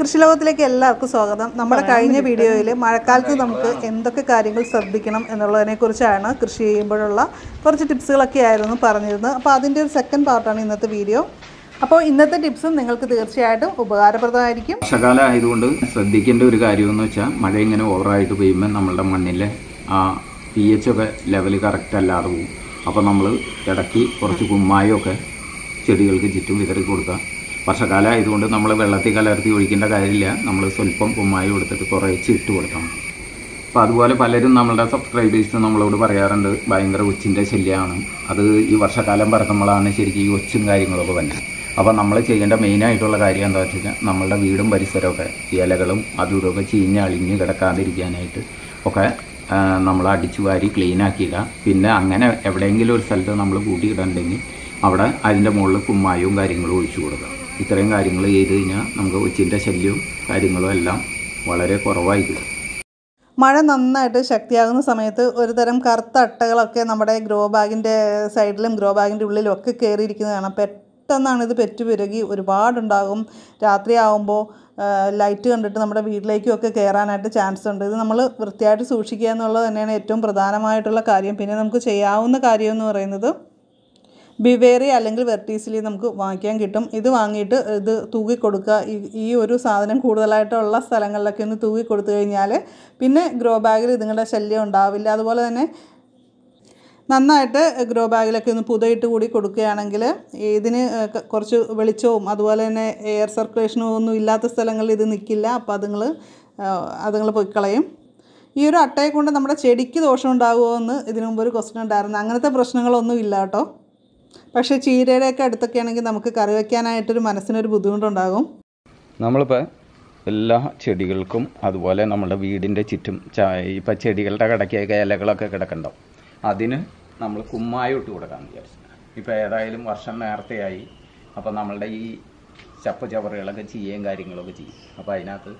കൃഷി ലോകത്തിലേക്ക് എല്ലാവർക്കും സ്വാഗതം നമ്മുടെ കഴിഞ്ഞ വീഡിയോയിൽ മഴക്കാലത്ത് നമുക്ക് എന്തൊക്കെ കാര്യങ്ങൾ ശ്രദ്ധിക്കണം എന്നുള്ളതിനെക്കുറിച്ചാണ് കൃഷി ചെയ്യുമ്പോഴുള്ള കുറച്ച് ടിപ്സുകളൊക്കെ ആയിരുന്നു പറഞ്ഞിരുന്നത് അപ്പോൾ അതിൻ്റെ ഒരു സെക്കൻഡ് പാർട്ടാണ് ഇന്നത്തെ വീഡിയോ അപ്പോൾ ഇന്നത്തെ ടിപ്സും നിങ്ങൾക്ക് തീർച്ചയായിട്ടും ഉപകാരപ്രദമായിരിക്കും വർഷകാലം ആയതുകൊണ്ട് ശ്രദ്ധിക്കേണ്ട ഒരു കാര്യമെന്ന് വെച്ചാൽ മഴ ഇങ്ങനെ ഓവറായിട്ട് പെയ്യുമ്പോൾ നമ്മളുടെ മണ്ണിലെ ആ പി എച്ച് ഒക്കെ ലെവൽ കറക്റ്റ് അല്ലാതെ പോകും അപ്പോൾ നമ്മൾ ഇടയ്ക്ക് കുറച്ച് കുമ്മായമൊക്കെ ചെടികൾക്ക് ചുറ്റും വിതറി കൊടുക്കുക വർഷക്കാലമായതുകൊണ്ട് നമ്മൾ വെള്ളത്തിൽ കലർത്തി ഒഴിക്കേണ്ട കാര്യമില്ല നമ്മൾ സ്വല്പം കുമ്മായി കൊടുത്തിട്ട് കുറേച്ച് ഇട്ട് കൊടുക്കണം അപ്പോൾ അതുപോലെ പലരും നമ്മളുടെ സബ്സ്ക്രൈബേഴ്സ് നമ്മളോട് പറയാറുണ്ട് ഭയങ്കര ഒച്ചിൻ്റെ ശല്യമാണ് അത് ഈ വർഷക്കാലം പറക്കുമ്പോഴാണ് ശരിക്കും ഈ ഒച്ചും കാര്യങ്ങളൊക്കെ വന്നത് അപ്പോൾ നമ്മൾ ചെയ്യേണ്ട മെയിനായിട്ടുള്ള കാര്യം എന്താ വെച്ച് കഴിഞ്ഞാൽ നമ്മളുടെ വീടും പരിസരമൊക്കെ ഇലകളും അതും ഇതൊക്കെ ചീഞ്ഞ് അളിഞ്ഞ് കിടക്കാതിരിക്കാനായിട്ട് ഒക്കെ നമ്മൾ അടിച്ചു വാരി ക്ലീനാക്കിയിടുക പിന്നെ അങ്ങനെ എവിടെയെങ്കിലും ഒരു സ്ഥലത്ത് നമ്മൾ കൂട്ടിയിടണ്ടെങ്കിൽ അവിടെ അതിൻ്റെ മുകളിൽ കുമ്മായവും കാര്യങ്ങളും ഒഴിച്ചു കൊടുക്കുക ഇത്രയും കാര്യങ്ങൾ ചെയ്ത് കഴിഞ്ഞാൽ നമുക്ക് ഒച്ചിൻ്റെ ശല്യവും കാര്യങ്ങളും എല്ലാം വളരെ കുറവായിരിക്കും മഴ നന്നായിട്ട് ശക്തിയാകുന്ന സമയത്ത് ഒരുതരം കറുത്ത അട്ടകളൊക്കെ നമ്മുടെ ഗ്രോ ബാഗിൻ്റെ സൈഡിലും ഗ്രോ ബാഗിൻ്റെ ഉള്ളിലും ഒക്കെ കയറിയിരിക്കുന്നതാണ് പെട്ടെന്നാണ് ഇത് പെറ്റുപിരുകി ഒരുപാടുണ്ടാകും രാത്രിയാകുമ്പോൾ ലൈറ്റ് കണ്ടിട്ട് നമ്മുടെ വീട്ടിലേക്കും ഒക്കെ കയറാനായിട്ട് ചാൻസ് ഉണ്ട് ഇത് നമ്മൾ വൃത്തിയായിട്ട് സൂക്ഷിക്കുക എന്നുള്ളത് തന്നെയാണ് ഏറ്റവും പ്രധാനമായിട്ടുള്ള കാര്യം പിന്നെ നമുക്ക് ചെയ്യാവുന്ന കാര്യം എന്ന് പറയുന്നത് ബിവേറി അല്ലെങ്കിൽ വെർട്ടീസിലി നമുക്ക് വാങ്ങിക്കാൻ കിട്ടും ഇത് വാങ്ങിയിട്ട് ഇത് തൂക്കി കൊടുക്കുക ഈ ഒരു സാധനം കൂടുതലായിട്ടുള്ള സ്ഥലങ്ങളിലൊക്കെ ഒന്ന് തൂക്കി കൊടുത്തു കഴിഞ്ഞാൽ പിന്നെ ഗ്രോ ബാഗിൽ ഇതുങ്ങളുടെ ശല്യം ഉണ്ടാവില്ല അതുപോലെ തന്നെ നന്നായിട്ട് ഗ്രോ ബാഗിലൊക്കെ ഒന്ന് പുതയിട്ട് കൂടി കൊടുക്കുകയാണെങ്കിൽ ഇതിന് കുറച്ച് വെളിച്ചവും അതുപോലെ തന്നെ എയർ സർക്കുലേഷനോ ഒന്നും ഇല്ലാത്ത സ്ഥലങ്ങളിൽ ഇത് നിൽക്കില്ല അപ്പോൾ അതുങ്ങൾ അതുങ്ങൾ പൊയ്ക്കളയും ഈ ഒരു അട്ടയെ കൊണ്ട് നമ്മുടെ ചെടിക്ക് ദോഷം ഉണ്ടാകുമോ എന്ന് ഇതിനു മുമ്പ് ഒരു ക്വസ്റ്റ്യൻ ഉണ്ടായിരുന്നു അങ്ങനത്തെ പ്രശ്നങ്ങളൊന്നും ഇല്ല കേട്ടോ പക്ഷേ ചീരയുടെയൊക്കെ അടുത്തൊക്കെ ആണെങ്കിൽ നമുക്ക് കറി വയ്ക്കാനായിട്ടൊരു മനസ്സിനൊരു ബുദ്ധിമുട്ടുണ്ടാകും നമ്മളിപ്പോൾ എല്ലാ ചെടികൾക്കും അതുപോലെ നമ്മുടെ വീടിൻ്റെ ചുറ്റും ഇപ്പം ചെടികളുടെ കിടക്കൊക്കെ ഇലകളൊക്കെ കിടക്കണ്ടോ അതിന് നമ്മൾ കുമ്മായി ഇട്ട് കൊടുക്കാമെന്ന് വിചാരിച്ചു ഇപ്പോൾ ഏതായാലും വർഷം നേരത്തെയായി അപ്പോൾ നമ്മളുടെ ഈ ചപ്പ് ചവറുകളൊക്കെ ചെയ്യുകയും കാര്യങ്ങളൊക്കെ ചെയ്യും അപ്പോൾ അതിനകത്ത്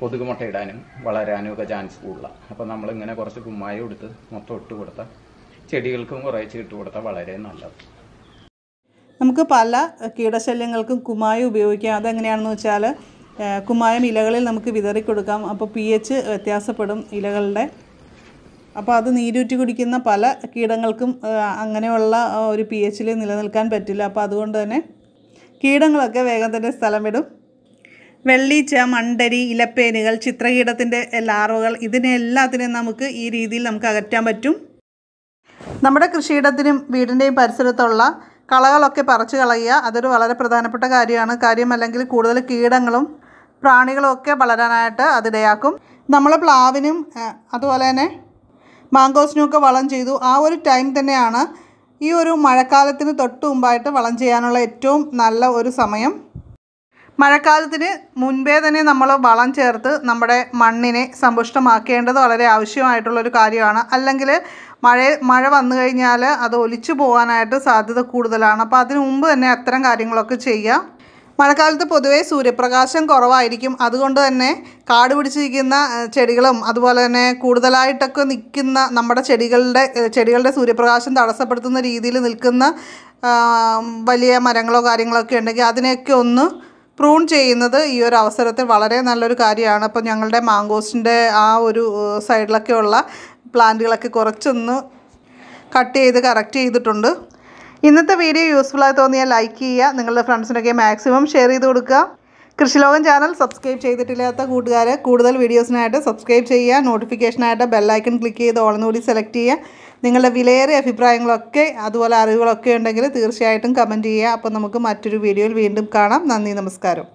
കൊതുക് മുട്ടയിടാനും വളരാനും ഒക്കെ ചാൻസ് കൂടുതലാണ് അപ്പോൾ നമ്മളിങ്ങനെ കുറച്ച് കുമ്മായി കൊടുത്ത് മൊത്തം ഇട്ട് കൊടുത്താൽ ചെടികൾക്കും കുറേശ്ശെ ഇട്ട് കൊടുത്താൽ വളരെ നല്ലത് നമുക്ക് പല കീടശല്യങ്ങൾക്കും കുമ്മായം ഉപയോഗിക്കാം അതെങ്ങനെയാണെന്ന് വെച്ചാൽ കുമായം ഇലകളിൽ നമുക്ക് വിതറി കൊടുക്കാം അപ്പോൾ പി എച്ച് വ്യത്യാസപ്പെടും ഇലകളുടെ അപ്പോൾ അത് നീരൂറ്റി കുടിക്കുന്ന പല കീടങ്ങൾക്കും അങ്ങനെയുള്ള ഒരു പി എച്ചിൽ നിലനിൽക്കാൻ പറ്റില്ല അപ്പോൾ അതുകൊണ്ട് തന്നെ കീടങ്ങളൊക്കെ വേഗം തന്നെ സ്ഥലം വിടും വെള്ളീച്ച മണ്ടരി ഇലപ്പേനുകൾ ചിത്രകീടത്തിൻ്റെ ലാർവകൾ ഇതിനെല്ലാത്തിനെയും നമുക്ക് ഈ രീതിയിൽ നമുക്ക് അകറ്റാൻ പറ്റും നമ്മുടെ കൃഷിയിടത്തിനും വീടിൻ്റെയും പരിസരത്തുള്ള കളകളൊക്കെ പറിച്ചു കളയുക അതൊരു വളരെ പ്രധാനപ്പെട്ട കാര്യമാണ് കാര്യം അല്ലെങ്കിൽ കൂടുതൽ കീടങ്ങളും പ്രാണികളും ഒക്കെ വളരാനായിട്ട് അതിടയാക്കും നമ്മൾ പ്ലാവിനും അതുപോലെ തന്നെ ഒക്കെ വളം ചെയ്തു ആ ഒരു ടൈം തന്നെയാണ് ഈ ഒരു മഴക്കാലത്തിന് തൊട്ട് മുമ്പായിട്ട് വളം ചെയ്യാനുള്ള ഏറ്റവും നല്ല ഒരു സമയം മഴക്കാലത്തിന് മുൻപേ തന്നെ നമ്മൾ വളം ചേർത്ത് നമ്മുടെ മണ്ണിനെ സമ്പുഷ്ടമാക്കേണ്ടത് വളരെ ആവശ്യമായിട്ടുള്ളൊരു കാര്യമാണ് അല്ലെങ്കിൽ മഴ മഴ വന്നു കഴിഞ്ഞാൽ അത് ഒലിച്ചു പോകാനായിട്ട് സാധ്യത കൂടുതലാണ് അപ്പോൾ അതിനു മുമ്പ് തന്നെ അത്തരം കാര്യങ്ങളൊക്കെ ചെയ്യുക മഴക്കാലത്ത് പൊതുവേ സൂര്യപ്രകാശം കുറവായിരിക്കും അതുകൊണ്ട് തന്നെ കാട് പിടിച്ചിരിക്കുന്ന ചെടികളും അതുപോലെ തന്നെ കൂടുതലായിട്ടൊക്കെ നിൽക്കുന്ന നമ്മുടെ ചെടികളുടെ ചെടികളുടെ സൂര്യപ്രകാശം തടസ്സപ്പെടുത്തുന്ന രീതിയിൽ നിൽക്കുന്ന വലിയ മരങ്ങളോ കാര്യങ്ങളൊക്കെ ഉണ്ടെങ്കിൽ അതിനെയൊക്കെ ഒന്ന് പ്രൂൺ ചെയ്യുന്നത് ഈ ഒരു അവസരത്തിൽ വളരെ നല്ലൊരു കാര്യമാണ് അപ്പോൾ ഞങ്ങളുടെ മാങ്കോസിൻ്റെ ആ ഒരു സൈഡിലൊക്കെയുള്ള ഉള്ള പ്ലാന്റുകളൊക്കെ കുറച്ചൊന്ന് കട്ട് ചെയ്ത് കറക്റ്റ് ചെയ്തിട്ടുണ്ട് ഇന്നത്തെ വീഡിയോ യൂസ്ഫുൾ ആയി തോന്നിയാൽ ലൈക്ക് ചെയ്യുക നിങ്ങളുടെ ഫ്രണ്ട്സിനൊക്കെ മാക്സിമം ഷെയർ ചെയ്ത് കൊടുക്കുക കൃഷിലോകം ചാനൽ സബ്സ്ക്രൈബ് ചെയ്തിട്ടില്ലാത്ത കൂട്ടുകാരെ കൂടുതൽ വീഡിയോസിനായിട്ട് സബ്സ്ക്രൈബ് ചെയ്യുക നോട്ടിഫിക്കേഷനായിട്ട് ബെല്ലൈക്കൺ ക്ലിക്ക് ചെയ്ത് ഓളന്നുകൂടി കൂടി സെലക്ട് ചെയ്യുക നിങ്ങളുടെ വിലയേറിയ അഭിപ്രായങ്ങളൊക്കെ അതുപോലെ അറിവുകളൊക്കെ ഉണ്ടെങ്കിൽ തീർച്ചയായിട്ടും കമൻറ്റ് ചെയ്യുക അപ്പോൾ നമുക്ക് മറ്റൊരു വീഡിയോയിൽ വീണ്ടും കാണാം നന്ദി നമസ്കാരം